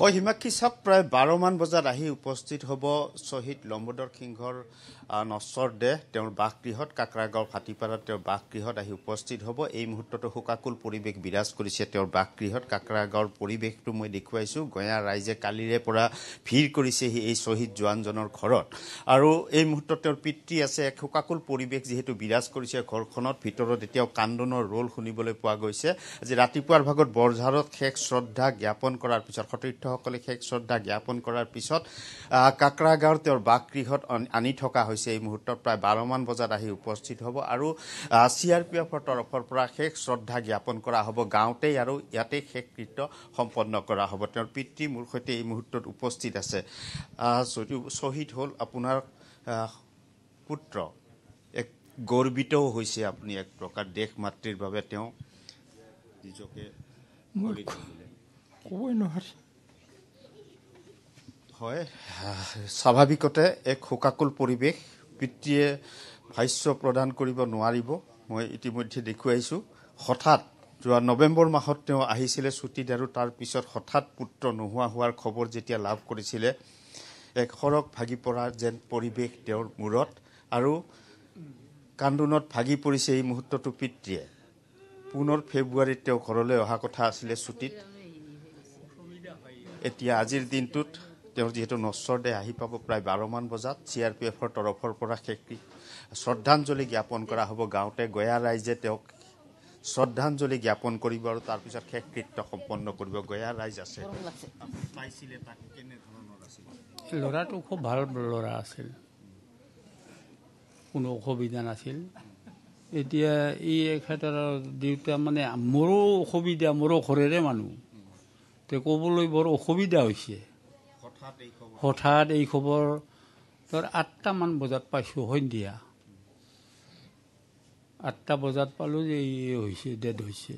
হয় হিমাক্ষী চাওক প্ৰায় বাৰমান বজাত আহি উপস্থিত হ'ব শ্বহীদ লম্বোদৰ সিংহৰ নশ্বৰ দেহ তেওঁৰ বাসগৃহত কাকৰাগড় ফাটিপাৰাত তেওঁৰ বাসগৃহত আহি উপস্থিত হ'ব এই মুহূৰ্ততো শোকাকুল পৰিৱেশ বিৰাজ কৰিছে তেওঁৰ বাসগৃহত কাকৰাগড় পৰিৱেশটো মই দেখুৱাইছোঁ গঞা ৰাইজে কালিৰে পৰা ভিৰ কৰিছেহি এই শ্বহীদ জোৱানজনৰ ঘৰত আৰু এই মুহূৰ্তত তেওঁৰ পিতৃ আছে এক শোকাকুল পৰিৱেশ যিহেতু বিৰাজ কৰিছে ঘৰখনত ভিতৰত এতিয়াও কান্দোনৰ ৰোল শুনিবলৈ পোৱা গৈছে আজি ৰাতিপুৱাৰ ভাগত বৰঝাৰত শেষ শ্ৰদ্ধা জ্ঞাপন কৰাৰ পিছত সতীৰ্থ ভক্তসকলে শেষ শ্ৰদ্ধা জ্ঞাপন কৰাৰ পিছত কাকৰা গাঁৱৰ তেওঁৰ বাসগৃহত আনি থকা হৈছে এই মুহূৰ্তত প্ৰায় বাৰমান বজাত আহি উপস্থিত হ'ব আৰু চি আৰ পি এফৰ তৰফৰ পৰা শেষ শ্ৰদ্ধা জ্ঞাপন কৰা হ'ব গাঁৱতেই আৰু ইয়াতেই শেষকৃত্য সম্পন্ন কৰা হ'ব তেওঁৰ পিতৃ মোৰ সৈতে এই মুহূৰ্তত উপস্থিত আছে যদিও শ্বহীদ হ'ল আপোনাৰ পুত্ৰ এক গৰ্বিতও হৈছে আপুনি এক প্ৰকাৰ দেশ মাতৃৰ বাবে তেওঁ নিজকে ক'বই নোৱাৰি হয় স্বাভাৱিকতে এক শোকাকুল পৰিৱেশ পিতৃয়ে ভাষ্য প্ৰদান কৰিব নোৱাৰিব মই ইতিমধ্যে দেখুৱাইছোঁ হঠাৎ যোৱা নৱেম্বৰ মাহত তেওঁ আহিছিলে ছুটীত আৰু তাৰপিছত হঠাৎ পুত্ৰ নোহোৱা হোৱাৰ খবৰ যেতিয়া লাভ কৰিছিলে এক সৰগ ভাগি পৰা যেন পৰিৱেশ তেওঁৰ মূৰত আৰু কান্দোনত ভাগি পৰিছে এই মুহূৰ্তটো পিতৃয়ে পুনৰ ফেব্ৰুৱাৰীত তেওঁ ঘৰলৈ অহা কথা আছিলে ছুটীত এতিয়া আজিৰ দিনটোত তেওঁ যিহেতু নশ্বৰ দেহ আহি পাব প্ৰায় বাৰমান বজাত চি আৰ পি এফৰ তৰফৰ পৰা শেষকৃত শ্ৰদ্ধাঞ্জলি জ্ঞাপন কৰা হ'ব গাঁৱতে গয়া ৰাইজে তেওঁক শ্ৰদ্ধাঞ্জলি জ্ঞাপন কৰিব আৰু তাৰপিছত শেষকৃত্য সম্পন্ন কৰিব গয়া ৰাইজ আছে ল'ৰাটো খুব ভাল ল'ৰা আছিল কোনো অসুবিধা নাছিল এতিয়া এই এখেতৰ দেউতা মানে মোৰো অসুবিধা মোৰো ঘৰেৰে মানুহ তে ক'বলৈ বৰ অসুবিধা হৈছে হঠাৎ এই খবৰ আঠটামান বজাত পাইছোঁ সন্ধিয়া আঠটা বজাত পালোঁ যে এই হৈছে ডেড হৈছে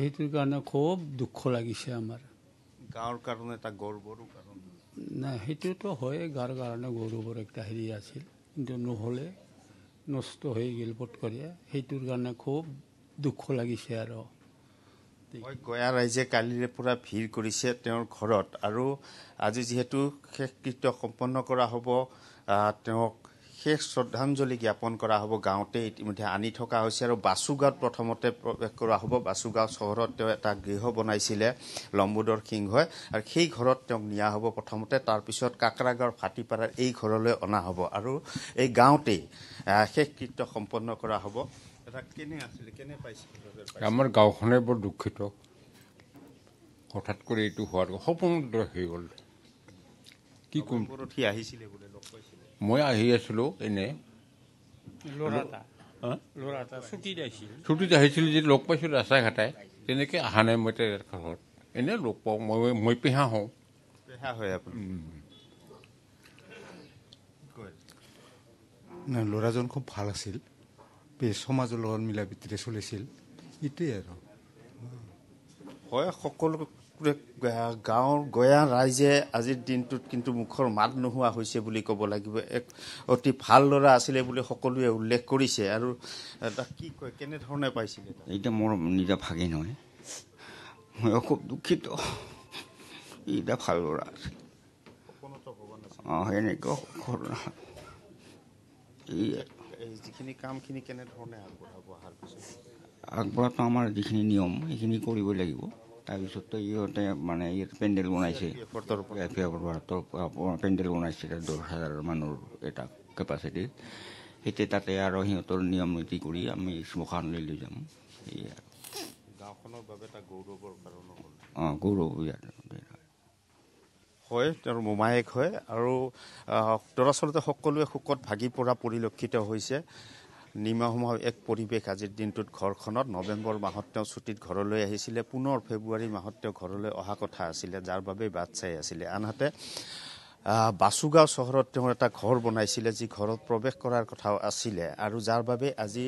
সেইটোৰ কাৰণে খুব দুখ লাগিছে আমাৰ গাঁৱৰ কাৰণে এটা গৌৰৱৰ কাৰণে নাই সেইটোতো হয় গাঁৱৰ কাৰণে গৌৰৱৰ এটা হেৰি আছিল কিন্তু নহ'লে নষ্ট হৈ গ'ল পটকৰীয়া সেইটোৰ কাৰণে খুব দুখ লাগিছে আৰু মই গয়া ৰাইজে কালিৰে পৰা ভিৰ কৰিছে তেওঁৰ ঘৰত আৰু আজি যিহেতু শেষকৃত্য সম্পন্ন কৰা হ'ব তেওঁক শেষ শ্ৰদ্ধাঞ্জলি জ্ঞাপন কৰা হ'ব গাঁৱতে ইতিমধ্যে আনি থকা হৈছে আৰু বাছুগাঁৱত প্ৰথমতে প্ৰৱেশ কৰা হ'ব বাছুগাঁও চহৰত তেওঁ এটা গৃহ বনাইছিলে লম্বোদৰ সিংহই আৰু সেই ঘৰত তেওঁক নিয়া হ'ব প্ৰথমতে তাৰপিছত কাকৰাগাঁৱৰ ফাটিপাৰাৰ এই ঘৰলৈ অনা হ'ব আৰু এই গাঁৱতেই শেষকৃত্য সম্পন্ন কৰা হ'ব আমাৰ গাঁওখনে বৰ দুখিত হঠাৎ কৰি এইটো হোৱাৰ সপোন হৈ গ'ল কি কম উঠি আহিছিলে মই আহি আছিলোঁ এনে ছুটিত আহিছিলোঁ যদি লগ পাইছিলো ৰাস্তা ঘাটাই তেনেকে অহা নাই মই ঘৰত এনে লগ পাওঁ মই মই পেহা হওঁ পেহা হয় ল'ৰাজন খুব ভাল আছিল সমাজৰ লগত মিলা প্ৰীতিৰে চলিছিল এইটোৱেই আৰু হয় সকলোৰে গাঁৱৰ গঞা ৰাইজে আজিৰ দিনটোত কিন্তু মুখৰ মাত নোহোৱা হৈছে বুলি ক'ব লাগিব এক অতি ভাল ল'ৰা আছিলে বুলি সকলোৱে উল্লেখ কৰিছে আৰু তাক কি কয় কেনেধৰণে পাইছিলে এতিয়া মোৰ নিজা ভাগে নহয় মই খুব দুখিত এতিয়া ভাল ল'ৰা আছিল অঁ সেনেকুৱা ঘটনা এই যিখিনি কামখিনি কেনেধৰণে আগবঢ়াব অহাৰ পিছত আগবঢ়াটো আমাৰ যিখিনি নিয়ম সেইখিনি কৰিবই লাগিব তাৰপিছততো ইহঁতে মানে ইয়াত পেণ্ডেল বনাইছে পেণ্ডেল বনাইছে দহ হাজাৰ মানুহৰ এটা কেপাচিটি সেতিয়া তাতে আৰু সিহঁতৰ নিয়ম নীতি কৰি আমি শ্মশানলৈ লৈ যাম সেয়া গাঁওখনৰ বাবে এটা গৌৰৱৰ কাৰণ অঁ গৌৰৱ ইয়াত হয় তেওঁৰ মোমায়েক হয় আৰু দৰাচলতে সকলোৱে শোকত ভাগি পৰা পৰিলক্ষিত হৈছে নিমাসমূহ এক পৰিৱেশ আজিৰ দিনটোত ঘৰখনত নৱেম্বৰ মাহত তেওঁ ছুটীত ঘৰলৈ আহিছিলে পুনৰ ফেব্ৰুৱাৰী মাহত তেওঁ ঘৰলৈ অহা কথা আছিলে যাৰ বাবেই বাট চাই আছিলে আনহাতে বাছুগাঁও চহৰত তেওঁ এটা ঘৰ বনাইছিলে যি ঘৰত প্ৰৱেশ কৰাৰ কথাও আছিলে আৰু যাৰ বাবে আজি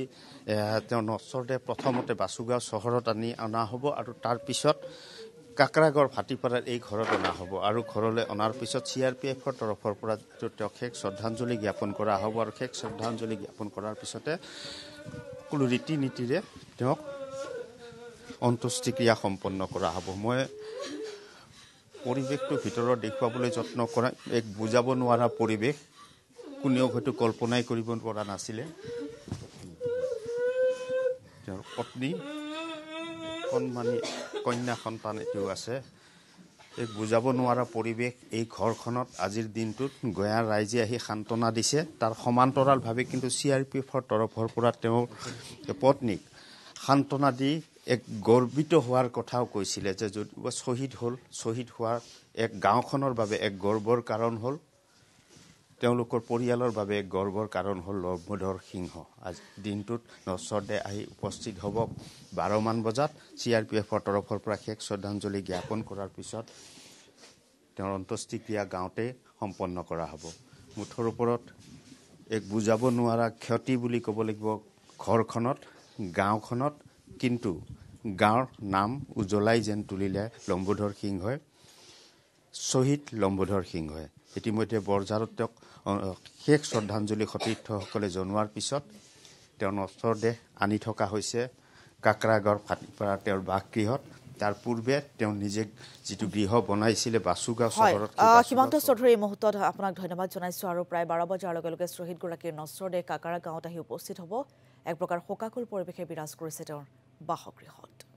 তেওঁ নশ্বৰদেহ প্ৰথমতে বাছুগাঁও চহৰত আনি অনা হ'ব আৰু তাৰপিছত কাকৰাগড় ভাটিপাৰাৰ এই ঘৰত অনা হ'ব আৰু ঘৰলৈ অনাৰ পিছত চি আৰ পি এফৰ তৰফৰ পৰা তেওঁক শেষ শ্ৰদ্ধাঞ্জলি জ্ঞাপন কৰা হ'ব আৰু শেষ শ্ৰদ্ধাঞ্জলি জ্ঞাপন কৰাৰ পিছতে কোনো ৰীতি নীতিৰে তেওঁক অন্তুষ্টিক্ৰিয়া সম্পন্ন কৰা হ'ব মই পৰিৱেশটো ভিতৰত দেখুৱাবলৈ যত্ন কৰা এক বুজাব নোৱাৰা পৰিৱেশ কোনেও হয়তো কল্পনাই কৰিব পৰা নাছিলে তেওঁৰ পত্নী সন্মানী কন্যা সন্তান এটিও আছে এই বুজাব নোৱাৰা পৰিৱেশ এই ঘৰখনত আজিৰ দিনটোত গঞাৰ ৰাইজে আহি সান্তনা দিছে তাৰ সমান্তৰালভাৱে কিন্তু চি আৰ পি এফৰ তৰফৰ পৰা তেওঁৰ পত্নীক সান্তনা দি এক গৰ্বিত হোৱাৰ কথাও কৈছিলে যে যদিও শ্বহীদ হ'ল শ্বহীদ হোৱাৰ এক গাঁওখনৰ বাবে এক গৰ্বৰ কাৰণ হ'ল তেওঁলোকৰ পৰিয়ালৰ বাবে গৰ্বৰ কাৰণ হ'ল লম্বধৰ সিংহ আজি দিনটোত নশ্বৰদে আহি উপস্থিত হ'ব বাৰমান বজাত চি আৰ পি এফৰ তৰফৰ পৰা শেষ শ্ৰদ্ধাঞ্জলি জ্ঞাপন কৰাৰ পিছত তেওঁৰ অন্ত্যেষ্টিক্ৰিয়া গাঁৱতে সম্পন্ন কৰা হ'ব মুঠৰ ওপৰত এক বুজাব নোৱাৰা ক্ষতি বুলি ক'ব লাগিব ঘৰখনত গাঁওখনত কিন্তু গাঁৱৰ নাম উজ্বলাই যেন তুলিলে লম্বোধৰ সিংহই শ্বহীদ লম্বোধৰ সিংহই ইতিমধ্যে বৰঝাৰত তেওঁক শেষ শ্ৰদ্ধাঞ্জলি সতীৰ্থসকলে জনোৱাৰ পিছত তেওঁ নশ্বৰদেহ আনি থকা হৈছে কাকৰাগড় পৰা তেওঁৰ বাসগৃহত তাৰ পূৰ্বে তেওঁ নিজে যিটো গৃহ বনাইছিলে বাচুগাঁও চহৰত সীমান্ত চৌধুৰী এই মুহূৰ্তত আপোনাক ধন্যবাদ জনাইছোঁ আৰু প্ৰায় বাৰ বজাৰ লগে লগে শ্বহীদগৰাকীৰ নশ্বৰদেহ দেহ কাকাৰা গাঁৱত আহি উপস্থিত হ'ব এক প্ৰকাৰ শোকাকুল পৰিৱেশে বিৰাজ কৰিছে তেওঁৰ বাসগৃহত